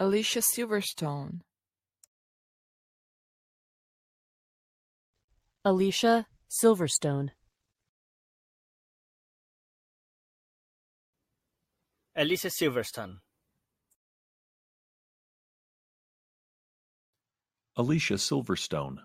Alicia Silverstone Alicia Silverstone Alicia Silverstone Alicia Silverstone